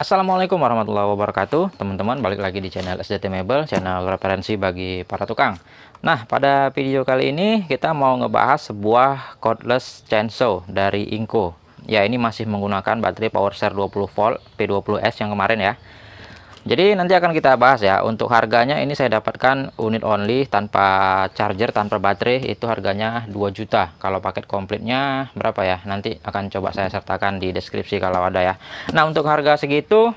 Assalamualaikum warahmatullahi wabarakatuh Teman-teman balik lagi di channel SDT Mebel Channel referensi bagi para tukang Nah pada video kali ini kita mau ngebahas sebuah cordless chainsaw dari Inco Ya ini masih menggunakan baterai power share 20 volt p P20S yang kemarin ya jadi nanti akan kita bahas ya untuk harganya ini saya dapatkan unit only tanpa charger tanpa baterai itu harganya 2 juta kalau paket komplitnya berapa ya nanti akan coba saya sertakan di deskripsi kalau ada ya Nah untuk harga segitu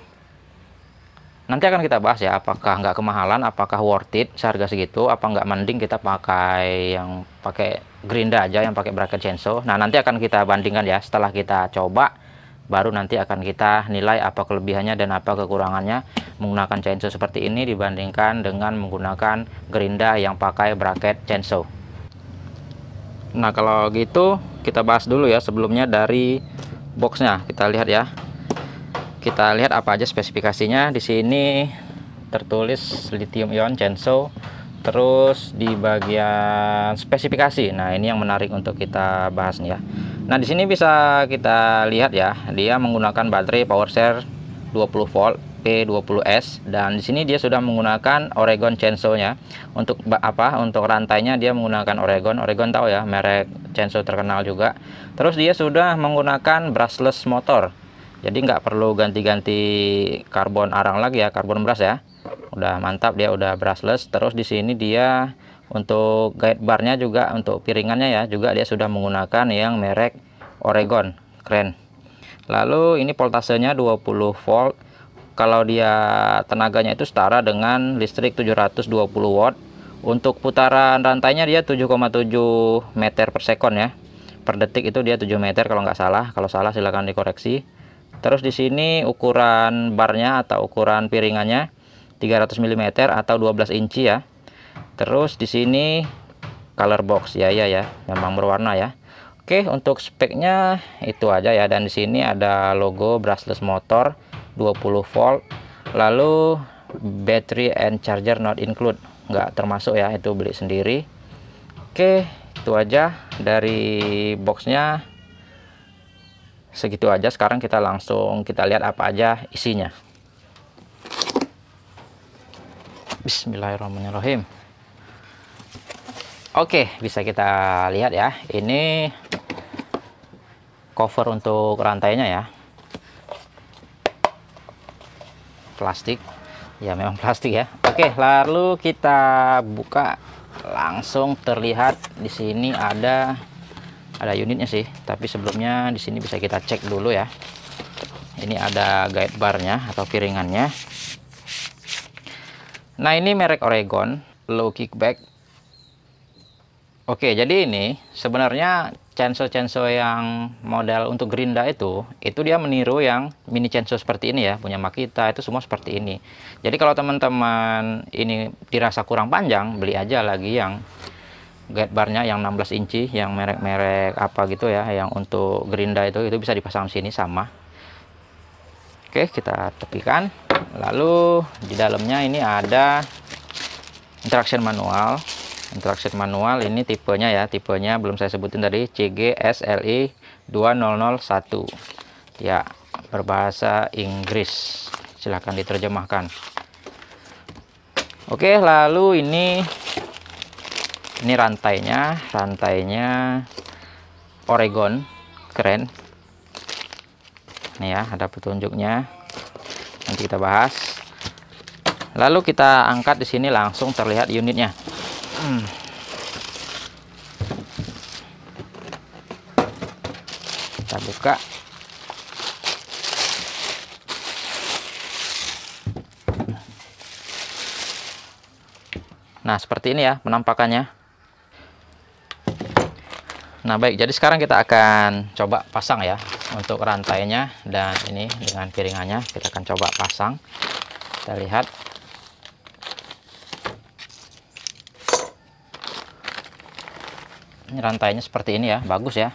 nanti akan kita bahas ya apakah nggak kemahalan apakah worth it seharga segitu apa nggak mending kita pakai yang pakai gerinda aja yang pakai bracket chainsaw nah nanti akan kita bandingkan ya setelah kita coba baru nanti akan kita nilai apa kelebihannya dan apa kekurangannya menggunakan chainsaw seperti ini dibandingkan dengan menggunakan gerinda yang pakai bracket chainsaw nah kalau gitu kita bahas dulu ya sebelumnya dari boxnya kita lihat ya kita lihat apa aja spesifikasinya di sini tertulis lithium ion chainsaw terus di bagian spesifikasi nah ini yang menarik untuk kita bahas nih ya Nah, di sini bisa kita lihat ya, dia menggunakan baterai PowerShare 20 volt P20S dan di sini dia sudah menggunakan Oregon chainsaw-nya. Untuk apa? Untuk rantainya dia menggunakan Oregon. Oregon tahu ya, merek chainsaw terkenal juga. Terus dia sudah menggunakan brushless motor. Jadi nggak perlu ganti-ganti karbon arang lagi ya, karbon brush ya. Udah mantap dia udah brushless. Terus di sini dia untuk guide barnya juga untuk piringannya ya juga dia sudah menggunakan yang merek Oregon keren lalu ini voltasenya 20 volt kalau dia tenaganya itu setara dengan listrik 720 watt untuk putaran rantainya dia 7,7 meter per second ya per detik itu dia 7 meter kalau nggak salah kalau salah silahkan dikoreksi terus di sini ukuran barnya atau ukuran piringannya 300 mm atau 12 inci ya terus di sini color box ya ya ya memang berwarna ya Oke untuk speknya itu aja ya dan di sini ada logo brushless motor 20 volt lalu battery and charger not include nggak termasuk ya itu beli sendiri Oke itu aja dari boxnya segitu aja sekarang kita langsung kita lihat apa aja isinya Bismillahirrahmanirrahim Oke, bisa kita lihat ya. Ini cover untuk rantainya ya. Plastik. Ya, memang plastik ya. Oke, lalu kita buka langsung terlihat di sini ada ada unitnya sih, tapi sebelumnya di sini bisa kita cek dulu ya. Ini ada guide bar-nya atau piringannya. Nah, ini merek Oregon, low kickback Oke, jadi ini sebenarnya censo-censo yang model untuk gerinda itu, itu dia meniru yang mini censo seperti ini ya, punya Makita, itu semua seperti ini. Jadi kalau teman-teman ini dirasa kurang panjang, beli aja lagi yang guide barnya yang 16 inci, yang merek-merek apa gitu ya, yang untuk gerinda itu, itu bisa dipasang sini sama. Oke, kita tepikan. Lalu di dalamnya ini ada interaction manual Interaksi manual ini tipenya ya tipenya belum saya sebutin tadi CGSLI 2001 ya berbahasa Inggris silahkan diterjemahkan Oke lalu ini ini rantainya rantainya Oregon keren ini ya ada petunjuknya nanti kita bahas lalu kita angkat di sini langsung terlihat unitnya kita buka. Nah, seperti ini ya penampakannya. Nah, baik. Jadi sekarang kita akan coba pasang ya untuk rantainya dan ini dengan piringannya kita akan coba pasang. Kita lihat ini rantainya seperti ini ya bagus ya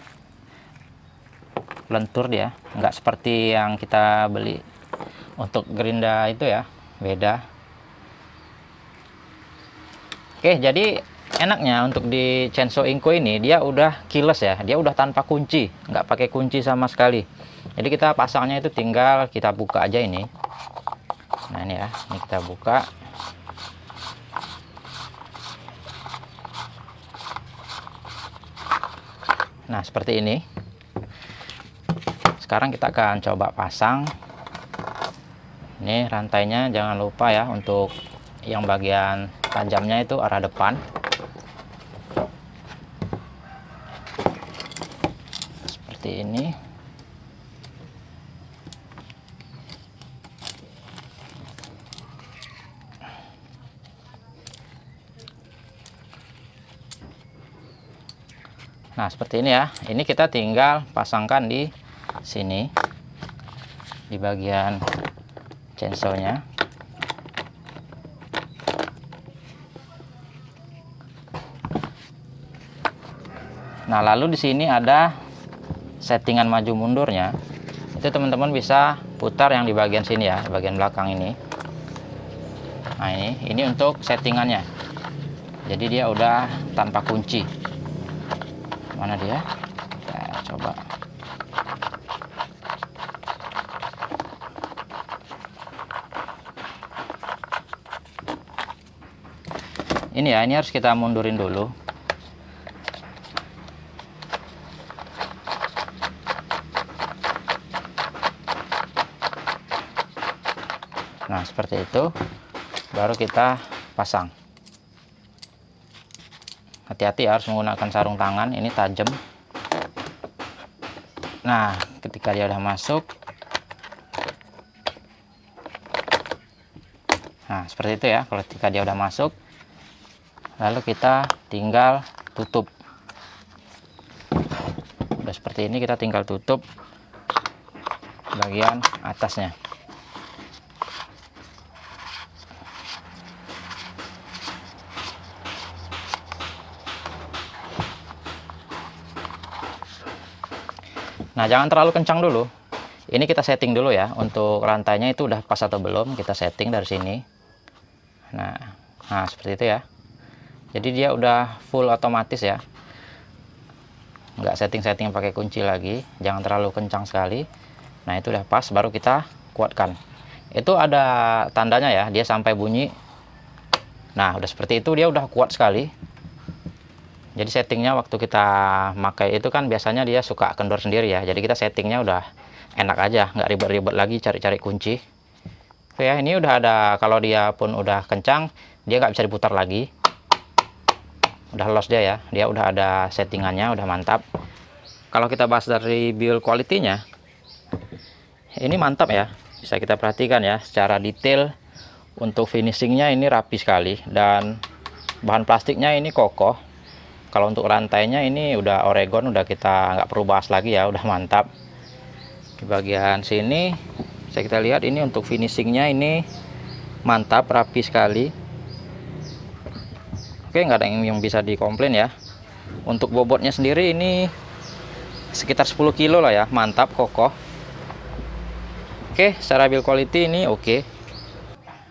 lentur dia nggak seperti yang kita beli untuk gerinda itu ya beda oke jadi enaknya untuk di Censo Inco ini dia udah keyless ya dia udah tanpa kunci nggak pakai kunci sama sekali jadi kita pasangnya itu tinggal kita buka aja ini nah ini ya ini kita buka Nah, seperti ini. Sekarang kita akan coba pasang. Ini rantainya jangan lupa ya untuk yang bagian tajamnya itu arah depan. Seperti ini. Nah, seperti ini ya. Ini kita tinggal pasangkan di sini. Di bagian chainsaw-nya. Nah, lalu di sini ada settingan maju mundurnya. Itu teman-teman bisa putar yang di bagian sini ya, bagian belakang ini. Nah, ini ini untuk settingannya. Jadi dia udah tanpa kunci mana dia kita coba ini ya ini harus kita mundurin dulu nah seperti itu baru kita pasang hati-hati ya, harus menggunakan sarung tangan ini tajam nah ketika dia udah masuk nah seperti itu ya kalau ketika dia udah masuk lalu kita tinggal tutup udah seperti ini kita tinggal tutup bagian atasnya Nah, jangan terlalu kencang dulu. Ini kita setting dulu ya. Untuk rantainya itu udah pas atau belum, kita setting dari sini. Nah, nah seperti itu ya. Jadi dia udah full otomatis ya. Nggak setting-setting pakai kunci lagi. Jangan terlalu kencang sekali. Nah, itu udah pas, baru kita kuatkan. Itu ada tandanya ya, dia sampai bunyi. Nah, udah seperti itu, dia udah kuat sekali. Jadi settingnya waktu kita pakai itu kan biasanya dia suka kendor sendiri ya. Jadi kita settingnya udah enak aja, nggak ribet-ribet lagi cari-cari kunci. Oke ya, ini udah ada kalau dia pun udah kencang, dia nggak bisa diputar lagi. Udah los dia ya, dia udah ada settingannya, udah mantap. Kalau kita bahas dari build quality-nya, ini mantap ya. Bisa kita perhatikan ya, secara detail untuk finishingnya ini rapi sekali dan bahan plastiknya ini kokoh kalau untuk rantainya ini udah Oregon udah kita nggak perlu bahas lagi ya udah mantap di bagian sini bisa kita lihat ini untuk finishingnya ini mantap rapi sekali oke nggak ada yang bisa dikomplain ya untuk bobotnya sendiri ini sekitar 10 kilo lah ya mantap kokoh oke secara build quality ini oke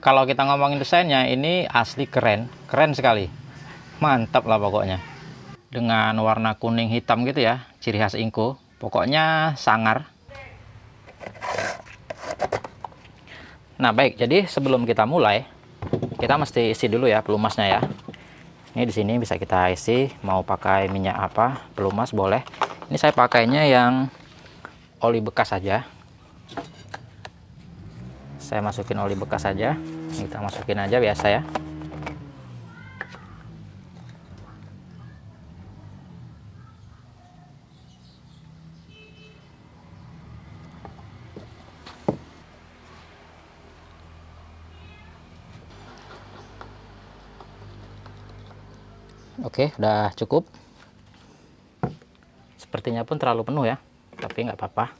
kalau kita ngomongin desainnya ini asli keren keren sekali mantap lah pokoknya dengan warna kuning hitam gitu ya ciri khas ingko pokoknya sangar nah baik jadi sebelum kita mulai kita mesti isi dulu ya pelumasnya ya ini di sini bisa kita isi mau pakai minyak apa pelumas boleh ini saya pakainya yang oli bekas saja saya masukin oli bekas saja kita masukin aja biasa ya Oke, udah cukup. Sepertinya pun terlalu penuh ya, tapi nggak apa-apa.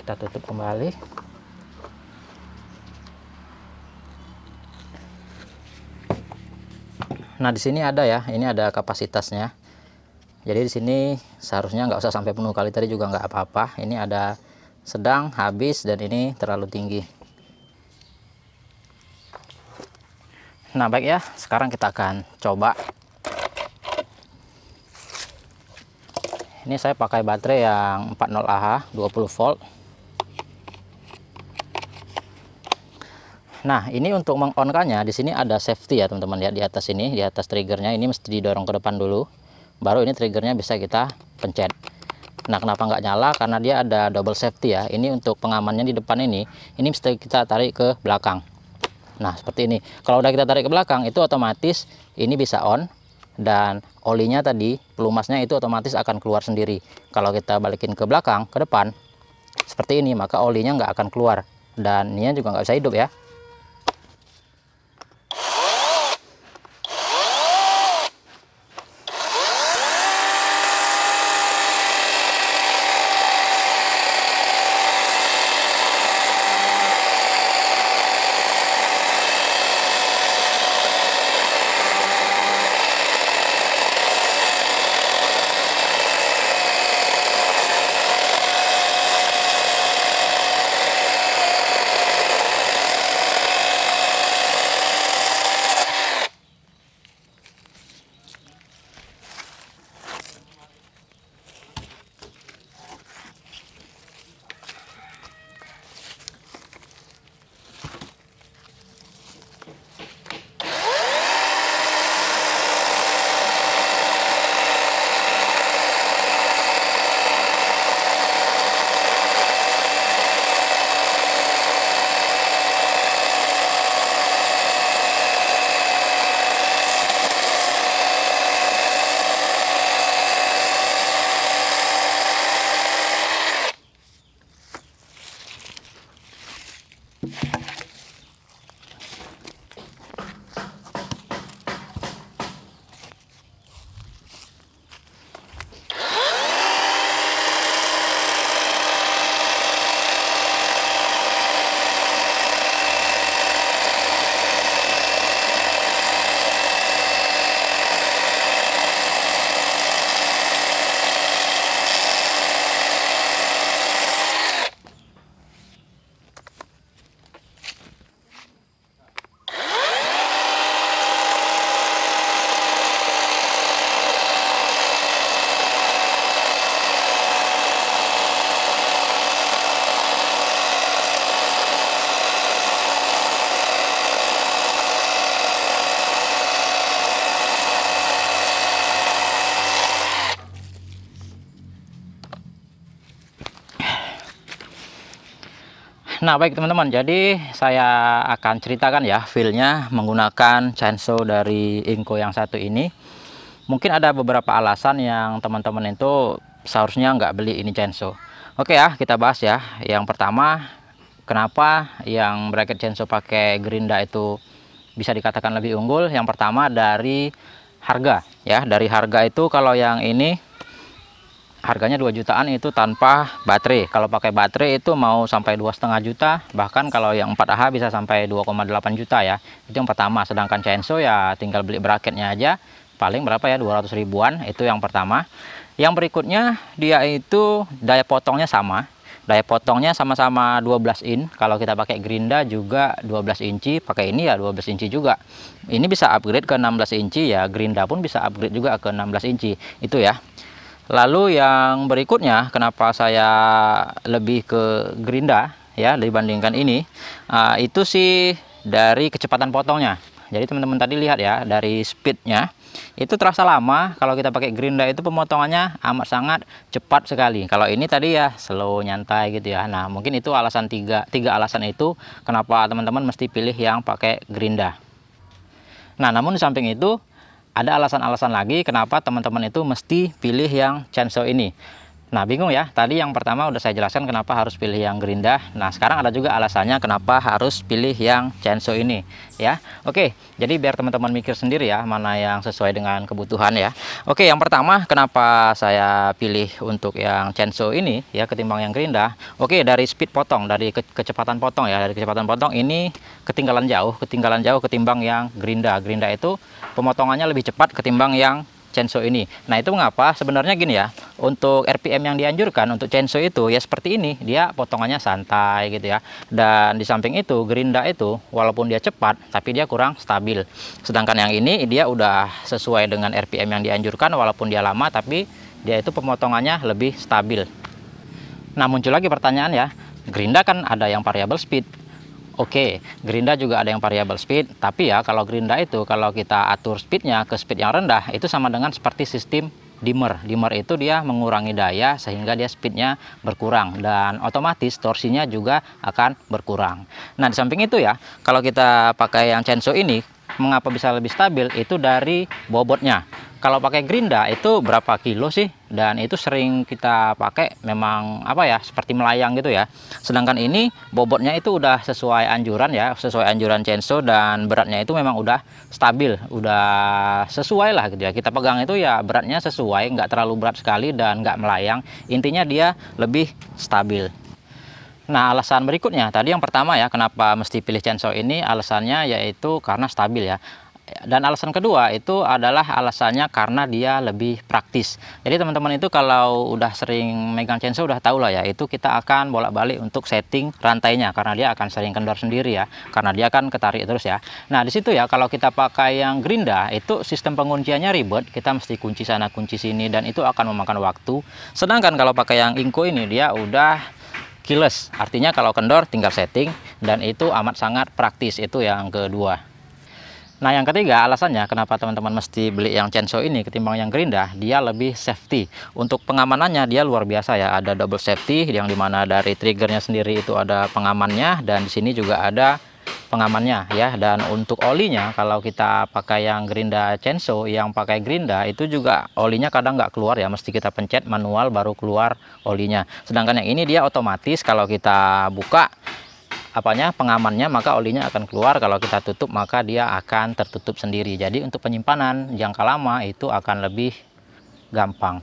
Kita tutup kembali. Nah, di sini ada ya, ini ada kapasitasnya. Jadi di sini seharusnya nggak usah sampai penuh kali tadi juga nggak apa-apa. Ini ada sedang, habis, dan ini terlalu tinggi. Nah baik ya, sekarang kita akan coba. Ini saya pakai baterai yang 40 Ah 20 volt. Nah, ini untuk mengonkannya di sini ada safety ya, teman-teman. Lihat di atas ini, di atas triggernya ini mesti didorong ke depan dulu. Baru ini triggernya bisa kita pencet. Nah, kenapa nggak nyala? Karena dia ada double safety ya. Ini untuk pengamannya di depan ini, ini mesti kita tarik ke belakang. Nah, seperti ini. Kalau udah kita tarik ke belakang, itu otomatis ini bisa on dan olinya tadi, pelumasnya itu otomatis akan keluar sendiri. Kalau kita balikin ke belakang, ke depan, seperti ini, maka olinya nggak akan keluar. Dan ini juga nggak bisa hidup ya. you nah baik teman-teman jadi saya akan ceritakan ya filenya menggunakan chainsaw dari Inko yang satu ini mungkin ada beberapa alasan yang teman-teman itu seharusnya nggak beli ini chainsaw oke ya kita bahas ya yang pertama kenapa yang bracket chainsaw pakai gerinda itu bisa dikatakan lebih unggul yang pertama dari harga ya dari harga itu kalau yang ini harganya 2 jutaan itu tanpa baterai kalau pakai baterai itu mau sampai dua setengah juta bahkan kalau yang 4AH bisa sampai 2,8 juta ya itu yang pertama sedangkan Censo ya tinggal beli bracketnya aja paling berapa ya 200 ribuan itu yang pertama yang berikutnya dia itu daya potongnya sama daya potongnya sama-sama 12 in kalau kita pakai gerinda juga 12 inci pakai ini ya 12 inci juga ini bisa upgrade ke 16 inci ya gerinda pun bisa upgrade juga ke 16 inci itu ya Lalu yang berikutnya, kenapa saya lebih ke gerinda ya dibandingkan ini, uh, itu sih dari kecepatan potongnya. Jadi teman-teman tadi lihat ya dari speednya itu terasa lama kalau kita pakai gerinda itu pemotongannya amat sangat cepat sekali. Kalau ini tadi ya slow nyantai gitu ya. Nah mungkin itu alasan tiga tiga alasan itu kenapa teman-teman mesti pilih yang pakai gerinda. Nah namun di samping itu ada alasan-alasan lagi kenapa teman-teman itu mesti pilih yang chainsaw ini Nah, bingung ya. Tadi yang pertama udah saya jelaskan kenapa harus pilih yang gerinda. Nah, sekarang ada juga alasannya kenapa harus pilih yang censo ini, ya. Oke, jadi biar teman-teman mikir sendiri ya mana yang sesuai dengan kebutuhan ya. Oke, yang pertama kenapa saya pilih untuk yang censo ini ya ketimbang yang gerinda. Oke, dari speed potong, dari ke kecepatan potong ya, dari kecepatan potong ini ketinggalan jauh, ketinggalan jauh ketimbang yang gerinda. Gerinda itu pemotongannya lebih cepat ketimbang yang censo ini. Nah itu mengapa sebenarnya gini ya untuk RPM yang dianjurkan untuk censo itu ya seperti ini dia potongannya santai gitu ya dan di samping itu gerinda itu walaupun dia cepat tapi dia kurang stabil. Sedangkan yang ini dia udah sesuai dengan RPM yang dianjurkan walaupun dia lama tapi dia itu pemotongannya lebih stabil. Nah muncul lagi pertanyaan ya gerinda kan ada yang variable speed Oke, okay, gerinda juga ada yang variable speed, tapi ya kalau gerinda itu kalau kita atur speednya ke speed yang rendah itu sama dengan seperti sistem dimmer. Dimmer itu dia mengurangi daya sehingga dia speednya berkurang dan otomatis torsinya juga akan berkurang. Nah di samping itu ya kalau kita pakai yang chainsaw ini mengapa bisa lebih stabil itu dari bobotnya kalau pakai gerinda itu berapa kilo sih dan itu sering kita pakai memang apa ya seperti melayang gitu ya sedangkan ini bobotnya itu udah sesuai anjuran ya sesuai anjuran censo dan beratnya itu memang udah stabil udah sesuai lah gitu ya kita pegang itu ya beratnya sesuai nggak terlalu berat sekali dan nggak melayang intinya dia lebih stabil Nah, alasan berikutnya tadi yang pertama ya, kenapa mesti pilih chainsaw ini? Alasannya yaitu karena stabil ya dan alasan kedua itu adalah alasannya karena dia lebih praktis. Jadi teman-teman itu kalau udah sering megang chainsaw udah tahu lah ya, itu kita akan bolak-balik untuk setting rantainya karena dia akan sering kendor sendiri ya, karena dia akan ketarik terus ya. Nah disitu ya kalau kita pakai yang gerinda itu sistem pengunciannya ribet, kita mesti kunci sana kunci sini dan itu akan memakan waktu. Sedangkan kalau pakai yang Inko ini dia udah keyless, artinya kalau kendor tinggal setting dan itu amat sangat praktis itu yang kedua. Nah yang ketiga alasannya kenapa teman-teman mesti beli yang Censo ini ketimbang yang Gerinda dia lebih safety untuk pengamanannya dia luar biasa ya ada double safety yang dimana dari triggernya sendiri itu ada pengamannya dan di sini juga ada pengamannya ya dan untuk olinya kalau kita pakai yang Gerinda Censo yang pakai Gerinda itu juga olinya kadang nggak keluar ya mesti kita pencet manual baru keluar olinya sedangkan yang ini dia otomatis kalau kita buka apanya pengamannya maka olinya akan keluar kalau kita tutup maka dia akan tertutup sendiri jadi untuk penyimpanan jangka lama itu akan lebih gampang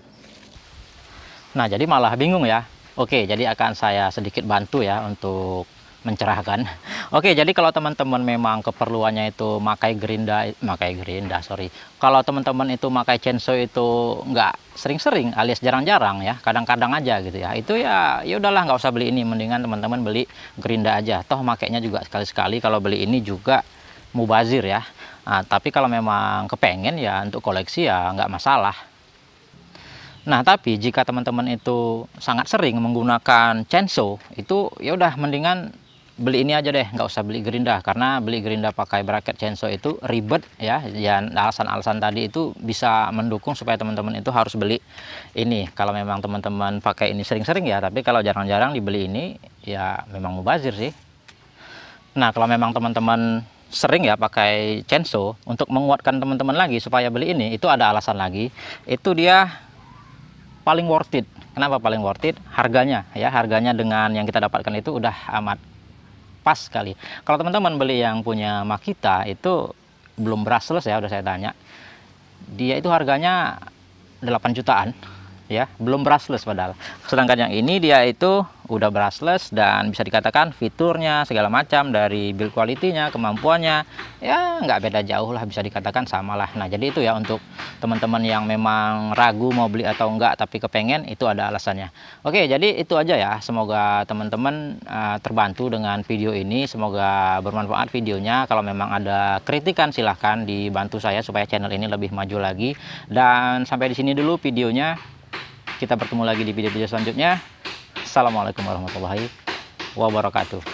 nah jadi malah bingung ya oke jadi akan saya sedikit bantu ya untuk mencerahkan. Oke, jadi kalau teman-teman memang keperluannya itu makai gerinda, makai gerinda, sorry. Kalau teman-teman itu makai chainsaw itu nggak sering-sering alias jarang-jarang ya, kadang-kadang aja gitu ya. Itu ya ya udahlah nggak usah beli ini, mendingan teman-teman beli gerinda aja. Toh makainya juga sekali-sekali kalau beli ini juga mubazir ya. Nah, tapi kalau memang kepengen ya untuk koleksi ya nggak masalah. Nah, tapi jika teman-teman itu sangat sering menggunakan chainsaw, itu ya udah mendingan beli ini aja deh nggak usah beli gerinda karena beli gerinda pakai bracket chainsaw itu ribet ya dan alasan-alasan tadi itu bisa mendukung supaya teman-teman itu harus beli ini kalau memang teman-teman pakai ini sering-sering ya tapi kalau jarang-jarang dibeli ini ya memang mubazir sih nah kalau memang teman-teman sering ya pakai chainsaw untuk menguatkan teman-teman lagi supaya beli ini itu ada alasan lagi itu dia paling worth it kenapa paling worth it harganya ya harganya dengan yang kita dapatkan itu udah amat pas sekali. Kalau teman-teman beli yang punya Makita itu belum brushless ya udah saya tanya. Dia itu harganya 8 jutaan ya belum brushless padahal sedangkan yang ini dia itu udah brushless dan bisa dikatakan fiturnya segala macam dari build quality-nya kemampuannya ya nggak beda jauh lah bisa dikatakan sama lah nah jadi itu ya untuk teman-teman yang memang ragu mau beli atau enggak tapi kepengen itu ada alasannya oke jadi itu aja ya semoga teman-teman uh, terbantu dengan video ini semoga bermanfaat videonya kalau memang ada kritikan silahkan dibantu saya supaya channel ini lebih maju lagi dan sampai di sini dulu videonya kita bertemu lagi di video-video selanjutnya. Assalamualaikum warahmatullahi wabarakatuh.